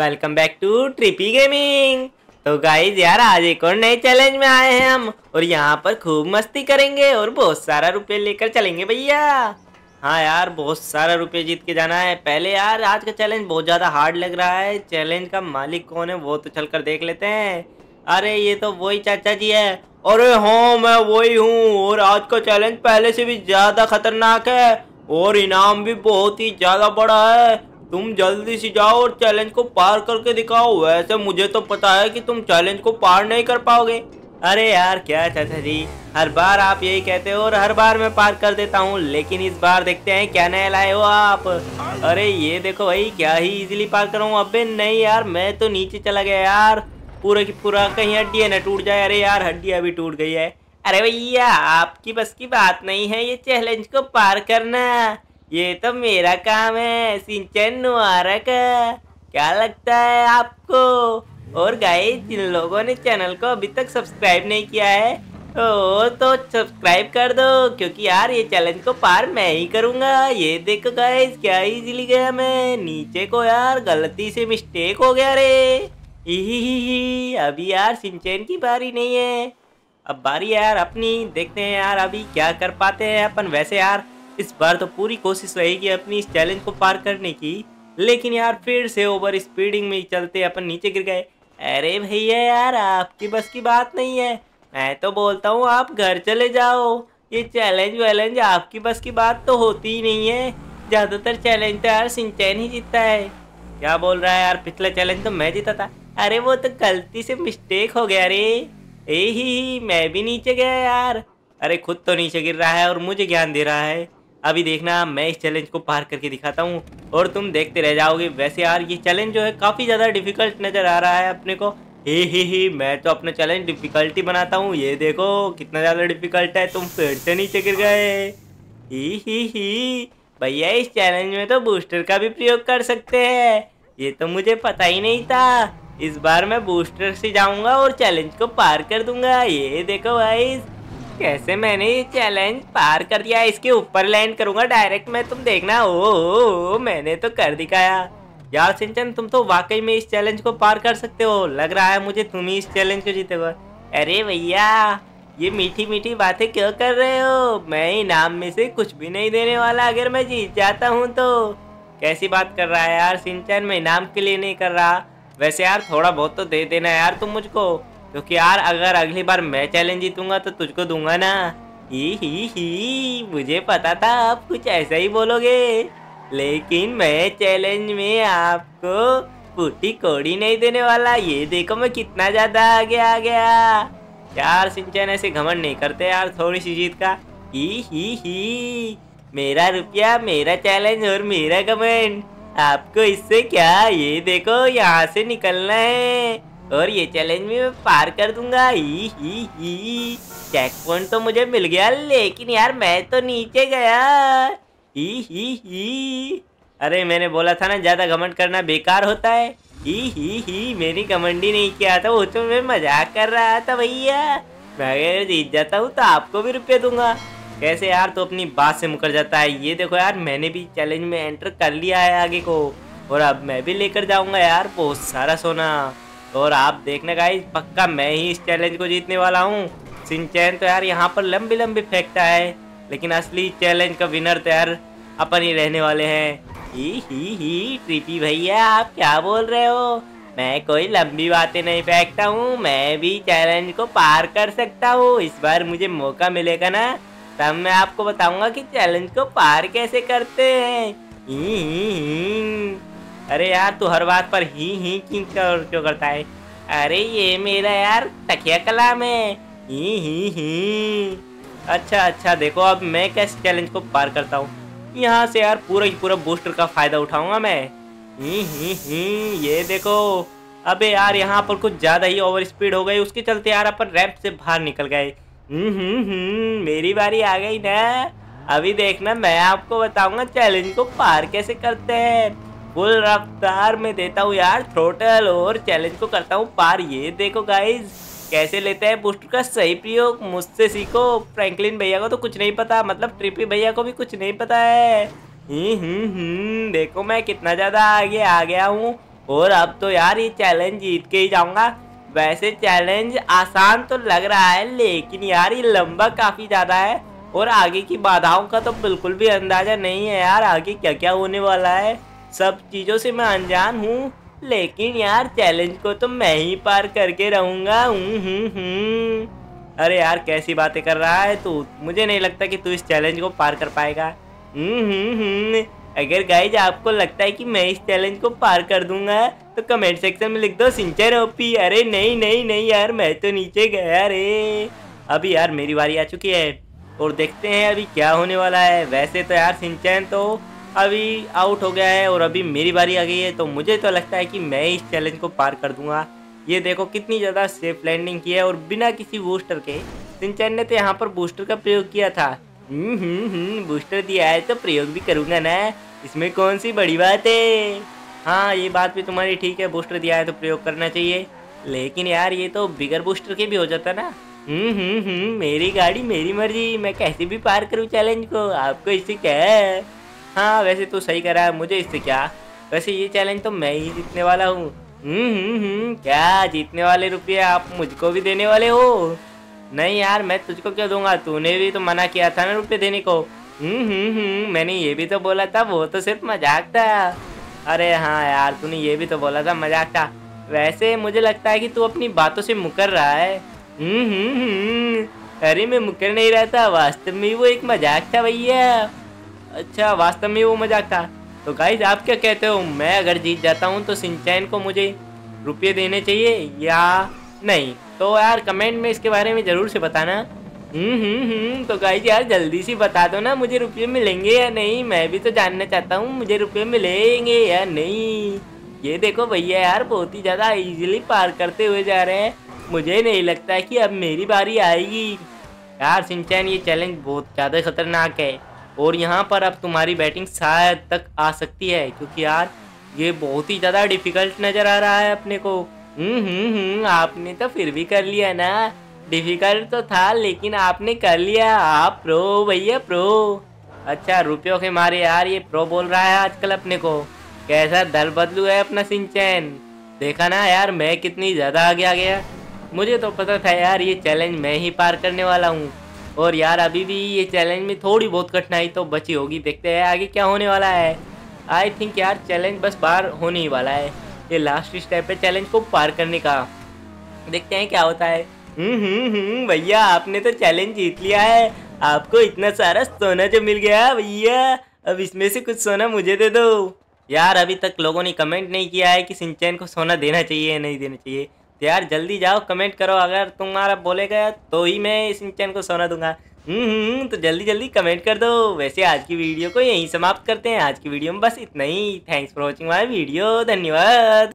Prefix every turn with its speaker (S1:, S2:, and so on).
S1: Welcome back to trippy gaming तो guys यार आज एक और नए चैलेंज में आए हैं हम और यहाँ पर खूब मस्ती करेंगे और बहुत सारा रुपए लेकर चलेंगे भैया हाँ यार बहुत सारा रुपए जीत के जाना है पहले यार आज का चैलेंज बहुत ज़्यादा हार्ड लग रहा है चैलेंज का मालिक कौन है वो तो चल कर देख लेते हैं अरे ये तो वही चाचा जी है अरे हाँ मैं वही हूँ और आज का चैलेंज पहले से भी ज़्यादा खतरनाक है और इनाम भी बहुत ही ज़्यादा बड़ा है तुम जल्दी से जाओ और चैलेंज को पार करके दिखाओ वैसे मुझे तो पता है कि तुम चैलेंज को पार नहीं कर पाओगे अरे यार क्या चाचा जी हर बार आप यही कहते हो और हर बार मैं पार कर देता हूँ लेकिन इस बार देखते हैं क्या नया लाए हो आप अरे ये देखो भाई क्या ही इजीली पार कर रहा हूँ अबे नहीं यार मैं तो नीचे चला गया यार पूरा की पूरा कहीं हड्डी ना टूट जाए अरे यार हड्डी अभी टूट गई है अरे भैया आपकी बस की बात नहीं है ये चैलेंज को पार करना ये तो मेरा काम है सिंचन मुबारक क्या लगता है आपको और गाइस जिन लोगों ने चैनल को अभी तक सब्सक्राइब नहीं किया है ओ तो सब्सक्राइब तो कर दो क्योंकि यार ये चैलेंज को पार मैं ही करूँगा ये देखो गाइस क्या इजीली गया मैं नीचे को यार गलती से मिस्टेक हो गया रे ही अभी यार सिंचन की बारी नहीं है अब बारी यार अपनी देखते हैं यार अभी क्या कर पाते हैं अपन वैसे यार इस बार तो पूरी कोशिश रहेगी अपनी इस चैलेंज को पार करने की लेकिन यार फिर से ओवर स्पीडिंग में चलते अपन नीचे गिर गए अरे भैया यार आपकी बस की बात नहीं है मैं तो बोलता हूँ आप घर चले जाओ ये चैलेंज वैलेंज आपकी बस की बात तो होती ही नहीं है ज़्यादातर चैलेंज तो यार सिंचैन ही जीतता है क्या बोल रहा है यार पिछला चैलेंज तो मैं जीता था अरे वो तो गलती से मिस्टेक हो गया अरे ए ही, ही मैं भी नीचे गया यार अरे खुद तो नीचे गिर रहा है और मुझे ज्ञान दे रहा है अभी देखना मैं इस चैलेंज को पार करके दिखाता हूँ और तुम देखते रह जाओगे वैसे यार ये चैलेंज जो है काफ़ी ज़्यादा डिफिकल्ट नज़र आ रहा है अपने को हे ही ही मैं तो अपना चैलेंज डिफ़िकल्टी बनाता हूँ ये देखो कितना ज़्यादा डिफ़िकल्ट है तुम फिर से नीचे गिर गए ही ही ही भैया इस चैलेंज में तो बूस्टर का भी प्रयोग कर सकते हैं ये तो मुझे पता ही नहीं था इस बार मैं बूस्टर से जाऊंगा और चैलेंज को पार कर दूंगा ये देखो भाई कैसे मैंने ये चैलेंज पार कर दिया इसके ऊपर लैंड करूंगा डायरेक्ट मैं तुम देखना ओ, ओ, ओ मैंने तो कर दिखाया यार सिंचन तुम तो वाकई में इस चैलेंज को पार कर सकते हो लग रहा है मुझे तुम ही इस चैलेंज को हुए अरे भैया ये मीठी मीठी बातें क्यों कर रहे हो मैं इनाम में से कुछ भी नहीं देने वाला अगर मैं जीत जाता हूँ तो कैसी बात कर रहा है यार सिंचन मैं इनाम के लिए नहीं कर रहा वैसे यार थोड़ा बहुत तो दे देना यार तुम मुझको क्योंकि यार अगर अगली बार मैं चैलेंज जीतूंगा तो तुझको दूंगा ना ही ही ही मुझे पता था आप कुछ ऐसा ही बोलोगे लेकिन मैं चैलेंज में आपको पूटी कोड़ी नहीं देने वाला ये देखो मैं कितना ज़्यादा आगे आ गया यार सिंचन ऐसे घमंड नहीं करते यार थोड़ी सी जीत का ही ही ही मेरा रुपया मेरा चैलेंज और मेरा घमंड आपको इससे क्या ये देखो यहाँ से निकलना है और ये चैलेंज भी मैं पार कर दूंगा ही ही ही चेक पॉइंट तो मुझे मिल गया लेकिन यार मैं तो नीचे गया ही ही ही अरे मैंने बोला था ना ज़्यादा घमंड करना बेकार होता है ही ही ही मेरी घमंड ही नहीं किया था वो तो मैं मजाक कर रहा था भैया मैं अगर जीत जाता हूँ तो आपको भी रुपये दूंगा कैसे यार तो अपनी बात से मुकर जाता है ये देखो यार मैंने भी चैलेंज में एंटर कर लिया है आगे को और अब मैं भी लेकर जाऊंगा यार बहुत सारा सोना और आप देखने का पक्का मैं ही इस चैलेंज को जीतने वाला हूँ सिंचैन तो यार यहाँ पर लंबी लंबी फेंकता है लेकिन असली चैलेंज का विनर तो यार अपन ही रहने वाले हैं ही ही ही ट्रिपी भैया आप क्या बोल रहे हो मैं कोई लंबी बातें नहीं फेंकता हूँ मैं भी चैलेंज को पार कर सकता हूँ इस बार मुझे मौका मिलेगा ना तब मैं आपको बताऊंगा कि चैलेंज को पार कैसे करते हैं अरे यार तू हर बात पर ही ही क्यों कर, क्यों करता है अरे ये मेरा यार तकिया कलाम है ही ही ही अच्छा अच्छा देखो अब मैं कैसे चैलेंज को पार करता हूँ यहाँ से यार पूरा ही पूरा बूस्टर का फ़ायदा उठाऊंगा मैं ही ही ही ये देखो अबे यार यहाँ पर कुछ ज़्यादा ही ओवर स्पीड हो गई उसके चलते यार अपन रैप से बाहर निकल गए हम्म, हम्म, हम्म मेरी बारी आ गई ना अभी देखना मैं आपको बताऊंगा चैलेंज को पार कैसे करते हैं फुल रफ्तार में देता हूँ यार थ्रोटल और चैलेंज को करता हूँ पार ये देखो गाइज कैसे लेते हैं बूस्टर का सही प्रयोग मुझसे सीखो फ्रैंकलिन भैया को तो कुछ नहीं पता मतलब ट्रिपी भैया को भी कुछ नहीं पता है ही। हम्म, हम्म, हम्म, देखो मैं कितना ज़्यादा आगे आ गया हूँ और अब तो यार ये चैलेंज जीत के ही जाऊंगा वैसे चैलेंज आसान तो लग रहा है लेकिन यार ये लंबा काफ़ी ज़्यादा है और आगे की बाधाओं का तो बिल्कुल भी अंदाज़ा नहीं है यार आगे क्या क्या होने वाला है सब चीज़ों से मैं अनजान हूँ लेकिन यार चैलेंज को तो मैं ही पार करके हूँ हम्म, हम्म, हम्म। अरे यार कैसी बातें कर रहा है तू मुझे नहीं लगता कि तू इस चैलेंज को पार कर पाएगा अगर गाइज आपको लगता है कि मैं इस चैलेंज को पार कर दूंगा तो कमेंट सेक्शन में लिख दो सिंचर ओपी अरे नहीं नहीं नहीं यार मैं तो नीचे गया अरे अभी यार मेरी बारी आ चुकी है और देखते हैं अभी क्या होने वाला है वैसे तो यार सिंचन तो अभी आउट हो गया है और अभी मेरी बारी आ गई है तो मुझे तो लगता है कि मैं इस चैलेंज को पार कर दूंगा ये देखो कितनी ज़्यादा सेफ लैंडिंग की है और बिना किसी बूस्टर के सिंचन ने तो यहाँ पर बूस्टर का प्रयोग किया था बूस्टर हम्म, हम्म, हम्म, दिया है तो प्रयोग भी करूँगा ना इसमें कौन सी बड़ी बात है हाँ ये बात भी तुम्हारी ठीक है बूस्टर दिया है तो प्रयोग करना चाहिए लेकिन यार ये तो बिगर बूस्टर के भी हो जाता ना हम्म हम्म मेरी गाड़ी मेरी मर्जी मैं कैसे भी पार करूँ चैलेंज को आपको इससे क्या है हाँ वैसे तो सही करा है मुझे इससे क्या वैसे ये चैलेंज तो मैं ही जीतने वाला हूँ हम्म, हम्म, हम्म, क्या जीतने वाले रुपये आप मुझको भी देने वाले हो नहीं यार मैं तुझको क्यों दूंगा तूने भी तो मना किया था ना रुपये देने को हम्म मैंने ये भी तो बोला था वो तो सिर्फ मजाक था अरे हाँ यार तूने ये भी तो बोला था मजाक था वैसे मुझे लगता है कि तू अपनी बातों से मुकर रहा है हम्म हम्म अरे मैं मुकर नहीं रहता वास्तव में वो एक मजाक था भैया अच्छा वास्तव में वो मजाक था तो गाइज आप क्या कहते हो मैं अगर जीत जाता हूँ तो सिंचैन को मुझे रुपये देने चाहिए या नहीं तो यार कमेंट में इसके बारे में ज़रूर से बताना हम्म, हम्म, हम्म तो गाइज यार जल्दी से बता दो ना मुझे रुपये मिलेंगे या नहीं मैं भी तो जानना चाहता हूँ मुझे रुपये मिलेंगे या नहीं ये देखो भैया यार बहुत ही ज़्यादा ईजिली पार करते हुए जा रहे हैं मुझे नहीं लगता कि अब मेरी बारी आएगी यार सिंचैन ये चैलेंज बहुत ज़्यादा खतरनाक है और यहाँ पर अब तुम्हारी बैटिंग शायद तक आ सकती है क्योंकि यार ये बहुत ही ज़्यादा डिफिकल्ट नज़र आ रहा है अपने को हम्म, हम्म, हम्म आपने तो फिर भी कर लिया ना डिफिकल्ट तो था लेकिन आपने कर लिया आप प्रो भैया प्रो अच्छा रुपयों के मारे यार ये प्रो बोल रहा है आजकल अपने को कैसा दल बदलू है अपना सिंचैन देखा ना यार मैं कितनी ज़्यादा आगे आ गया मुझे तो पता था यार ये चैलेंज मैं ही पार करने वाला हूँ और यार अभी भी ये चैलेंज में थोड़ी बहुत कठिनाई तो बची होगी देखते हैं आगे क्या होने वाला है आई थिंक यार चैलेंज बस पार होने ही वाला है ये लास्ट स्टेप है चैलेंज को पार करने का देखते हैं क्या होता है हम्म, हम्म, हम्म, भैया आपने तो चैलेंज जीत लिया है आपको इतना सारा सोना जो मिल गया भैया अब इसमें से कुछ सोना मुझे दे दो यार अभी तक लोगों ने कमेंट नहीं किया है कि सिंचैन को सोना देना चाहिए या नहीं देना चाहिए तो यार जल्दी जाओ कमेंट करो अगर तुम्हारा बोलेगा तो ही मैं इस चैन को सोना दूंगा हम्म, हम्म, हम्म तो जल्दी जल्दी कमेंट कर दो वैसे आज की वीडियो को यहीं समाप्त करते हैं आज की वीडियो में बस इतना ही thanks for watching my video धन्यवाद